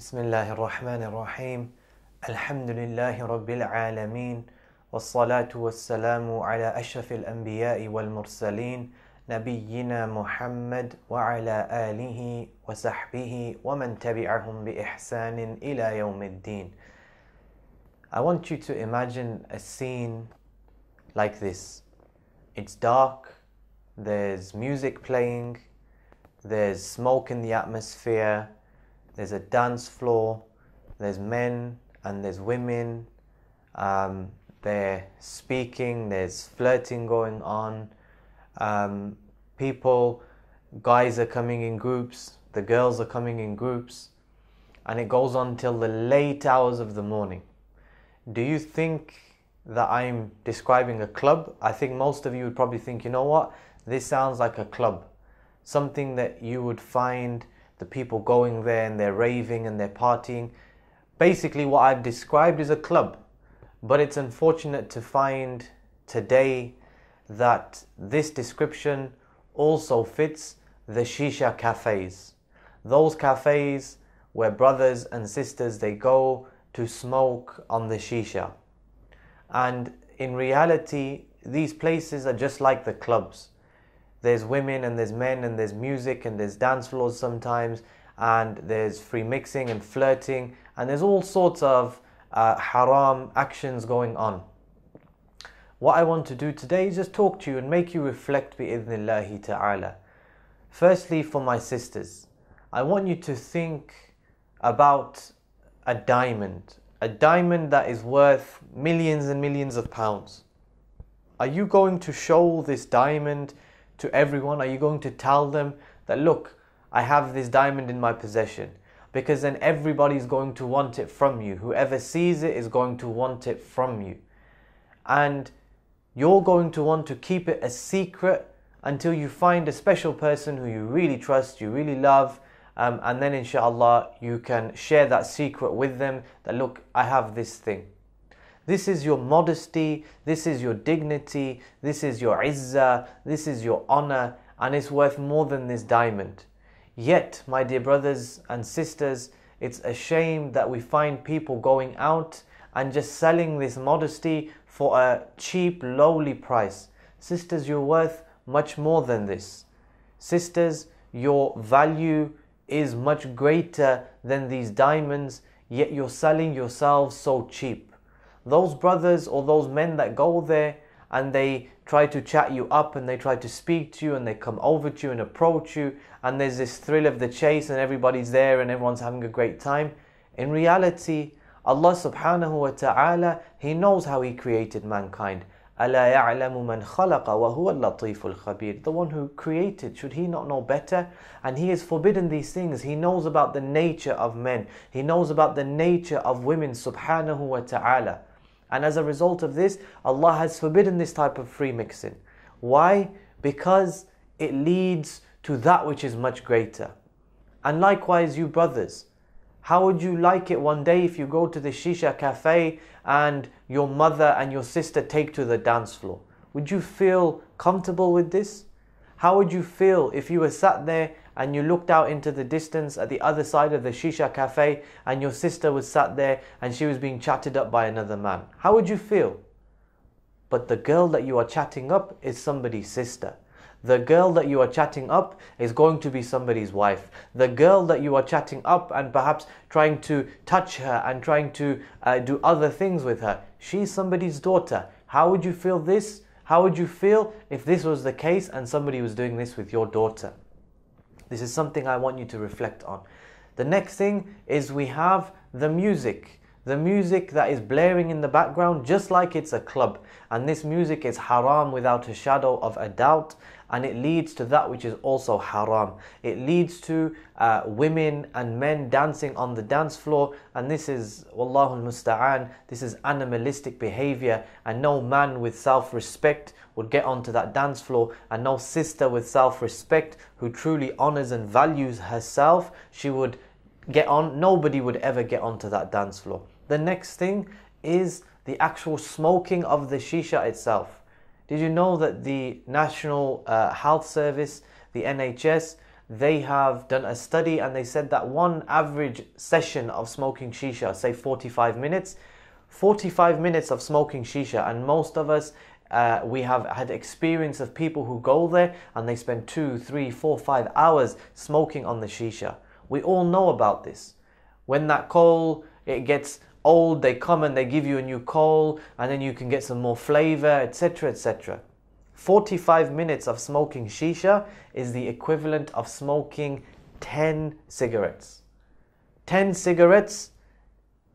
بسم الله الرحمن الرحيم الحمد لله رب العالمين والصلاة والسلام على أشرف الأنبياء والمرسلين نبينا محمد وعلى آله وصحبه ومن تبعهم بإحسان إلى يوم الدين I want you to imagine a scene like this. It's dark, there's music playing, there's smoke in the atmosphere, there's a dance floor, there's men and there's women. Um, they're speaking, there's flirting going on. Um, people, guys are coming in groups, the girls are coming in groups, and it goes on till the late hours of the morning. Do you think that I'm describing a club? I think most of you would probably think, you know what, this sounds like a club, something that you would find the people going there and they're raving and they're partying. Basically, what I've described is a club, but it's unfortunate to find today that this description also fits the shisha cafes. Those cafes where brothers and sisters they go to smoke on the shisha. And in reality, these places are just like the clubs there's women and there's men and there's music and there's dance floors sometimes and there's free mixing and flirting and there's all sorts of uh, haram actions going on. What I want to do today is just talk to you and make you reflect idhnillahi ta'ala. Firstly, for my sisters, I want you to think about a diamond, a diamond that is worth millions and millions of pounds. Are you going to show this diamond to everyone? Are you going to tell them that, look, I have this diamond in my possession? Because then everybody's going to want it from you. Whoever sees it is going to want it from you. And you're going to want to keep it a secret until you find a special person who you really trust, you really love, um, and then inshallah you can share that secret with them that look, I have this thing. This is your modesty, this is your dignity, this is your izzah, this is your honor, and it's worth more than this diamond. Yet, my dear brothers and sisters, it's a shame that we find people going out and just selling this modesty for a cheap, lowly price. Sisters, you're worth much more than this. Sisters, your value is much greater than these diamonds, yet you're selling yourselves so cheap those brothers or those men that go there and they try to chat you up and they try to speak to you and they come over to you and approach you and there's this thrill of the chase and everybody's there and everyone's having a great time. In reality, Allah subhanahu wa ta'ala, He knows how He created mankind. The one who created, should he not know better? And he has forbidden these things. He knows about the nature of men. He knows about the nature of women, subhanahu wa ta'ala. And as a result of this, Allah has forbidden this type of free mixing. Why? Because it leads to that which is much greater. And likewise, you brothers, how would you like it one day if you go to the Shisha cafe and your mother and your sister take to the dance floor? Would you feel comfortable with this? How would you feel if you were sat there and you looked out into the distance at the other side of the Shisha cafe and your sister was sat there and she was being chatted up by another man? How would you feel? But the girl that you are chatting up is somebody's sister. The girl that you are chatting up is going to be somebody's wife. The girl that you are chatting up and perhaps trying to touch her and trying to uh, do other things with her, she's somebody's daughter. How would you feel this? How would you feel if this was the case and somebody was doing this with your daughter? This is something I want you to reflect on. The next thing is we have the music. The music that is blaring in the background, just like it's a club. And this music is haram without a shadow of a doubt and it leads to that which is also haram. It leads to uh, women and men dancing on the dance floor, and this is wallahu musta'an. This is animalistic behavior, and no man with self-respect would get onto that dance floor, and no sister with self-respect who truly honors and values herself, she would get on. Nobody would ever get onto that dance floor. The next thing is the actual smoking of the shisha itself. Did you know that the National uh, Health Service, the NHS, they have done a study and they said that one average session of smoking shisha, say 45 minutes, 45 minutes of smoking shisha, and most of us uh, we have had experience of people who go there and they spend two, three, four, five hours smoking on the shisha. We all know about this. When that coal it gets old, they come and they give you a new coal, and then you can get some more flavor, etc. etc. 45 minutes of smoking shisha is the equivalent of smoking 10 cigarettes. 10 cigarettes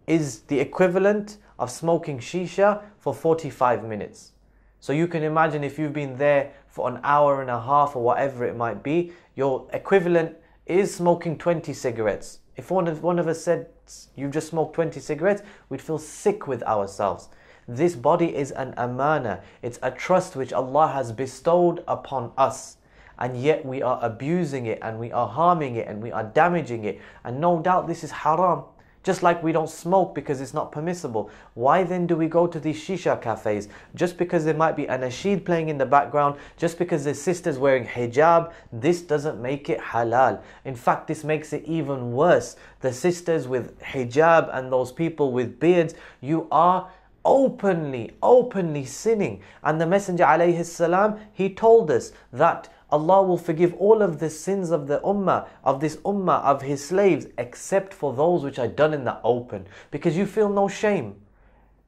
is the equivalent of smoking shisha for 45 minutes. So you can imagine if you've been there for an hour and a half or whatever it might be, your equivalent is smoking 20 cigarettes. If one of, one of us said, you have just smoked 20 cigarettes, we'd feel sick with ourselves. This body is an amana, it's a trust which Allah has bestowed upon us. And yet we are abusing it and we are harming it and we are damaging it. And no doubt this is haram. Just like we don't smoke because it's not permissible. Why then do we go to these shisha cafes? Just because there might be an ashid playing in the background, just because the sisters wearing hijab, this doesn't make it halal. In fact, this makes it even worse. The sisters with hijab and those people with beards, you are openly, openly sinning. And the Messenger alayhi he told us that Allah will forgive all of the sins of the ummah, of this ummah, of his slaves, except for those which are done in the open. Because you feel no shame.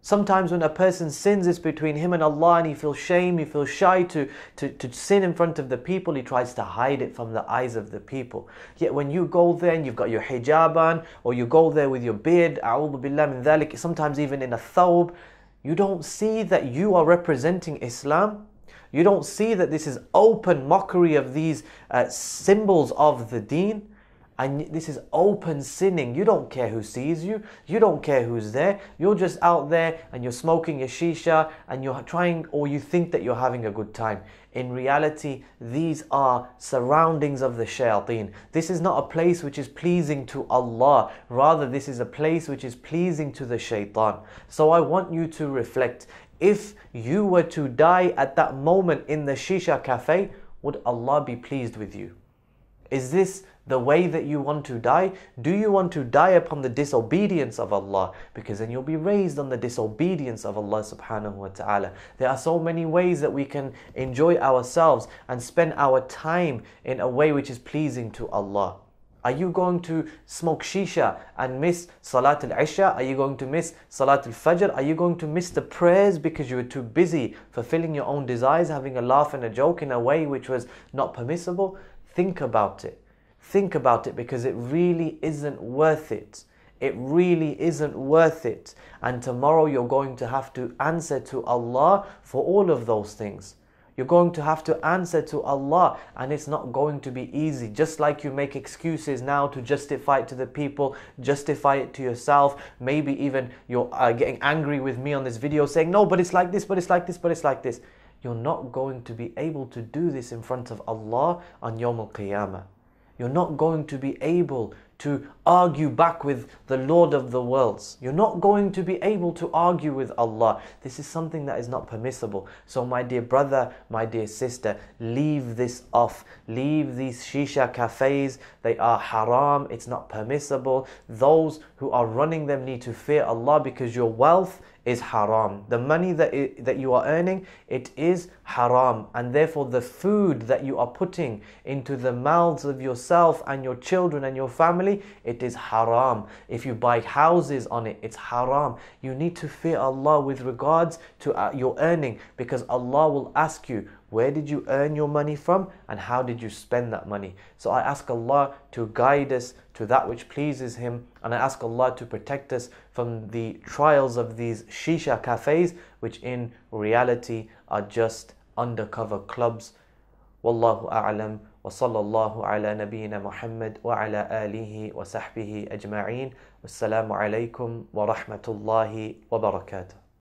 Sometimes when a person sins, it's between him and Allah and he feels shame, he feels shy to, to, to sin in front of the people, he tries to hide it from the eyes of the people. Yet when you go there and you've got your hijab on, or you go there with your beard, أعوذ بالله من sometimes even in a thawb, you don't see that you are representing Islam you don't see that this is open mockery of these uh, symbols of the deen. And this is open sinning. You don't care who sees you. You don't care who's there. You're just out there and you're smoking your shisha and you're trying or you think that you're having a good time. In reality, these are surroundings of the shayateen. This is not a place which is pleasing to Allah. Rather, this is a place which is pleasing to the shaitan. So I want you to reflect. If you were to die at that moment in the Shisha cafe, would Allah be pleased with you? Is this the way that you want to die? Do you want to die upon the disobedience of Allah? Because then you'll be raised on the disobedience of Allah subhanahu wa ta'ala. There are so many ways that we can enjoy ourselves and spend our time in a way which is pleasing to Allah. Are you going to smoke shisha and miss Salat al Isha? Are you going to miss Salat al Fajr? Are you going to miss the prayers because you were too busy fulfilling your own desires, having a laugh and a joke in a way which was not permissible? Think about it. Think about it because it really isn't worth it. It really isn't worth it. And tomorrow you're going to have to answer to Allah for all of those things. You're going to have to answer to Allah, and it's not going to be easy. Just like you make excuses now to justify it to the people, justify it to yourself. Maybe even you're uh, getting angry with me on this video saying, No, but it's like this, but it's like this, but it's like this. You're not going to be able to do this in front of Allah on Yawm al Qiyamah. You're not going to be able to argue back with the Lord of the worlds. You're not going to be able to argue with Allah. This is something that is not permissible. So, my dear brother, my dear sister, leave this off. Leave these shisha cafes. They are haram. It's not permissible. Those who are running them need to fear Allah because your wealth is haram. The money that, it, that you are earning, it is haram. And therefore, the food that you are putting into the mouths of yourself and your children and your family, it is haram. If you buy houses on it, it's haram. You need to fear Allah with regards to uh, your earning because Allah will ask you, where did you earn your money from and how did you spend that money? So I ask Allah to guide us to that which pleases Him and I ask Allah to protect us from the trials of these shisha cafes, which in reality are just undercover clubs. Wallahu a'lam wa sallallahu ala nabiyyina Muhammad wa ala alihi wa sahbihi ajma'in. Wassalamu alaikum wa rahmatullahi wa barakatuh.